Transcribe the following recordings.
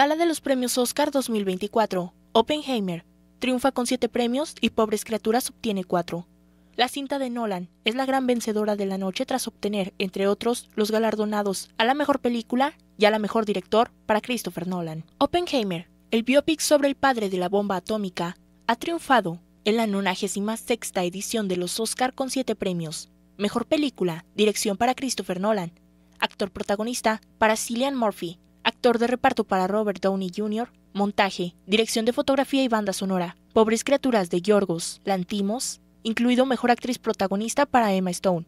Gala de los Premios Oscar 2024. Oppenheimer triunfa con siete premios y Pobres Criaturas obtiene cuatro. La cinta de Nolan es la gran vencedora de la noche tras obtener, entre otros, los galardonados a la mejor película y a la mejor director para Christopher Nolan. Oppenheimer, el biopic sobre el padre de la bomba atómica, ha triunfado en la 96 edición de los Oscar con siete premios. Mejor película, dirección para Christopher Nolan, actor protagonista para Cillian Murphy, actor de reparto para Robert Downey Jr., montaje, dirección de fotografía y banda sonora, Pobres Criaturas de Yorgos Lantimos, incluido Mejor Actriz Protagonista para Emma Stone,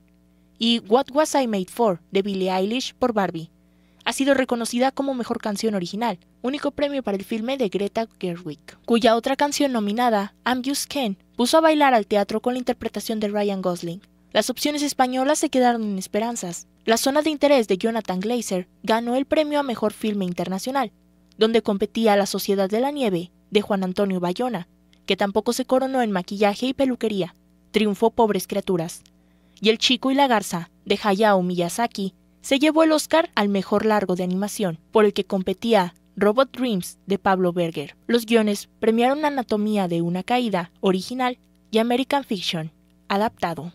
y What Was I Made For de Billie Eilish por Barbie. Ha sido reconocida como Mejor Canción Original, único premio para el filme de Greta Gerwig, cuya otra canción nominada, I'm Ken, puso a bailar al teatro con la interpretación de Ryan Gosling. Las opciones españolas se quedaron en esperanzas, la zona de interés de Jonathan Glazer ganó el premio a Mejor Filme Internacional, donde competía La Sociedad de la Nieve, de Juan Antonio Bayona, que tampoco se coronó en maquillaje y peluquería, triunfó Pobres Criaturas. Y El Chico y la Garza, de Hayao Miyazaki, se llevó el Oscar al Mejor Largo de Animación, por el que competía Robot Dreams, de Pablo Berger. Los guiones premiaron Anatomía de una Caída, original, y American Fiction, adaptado.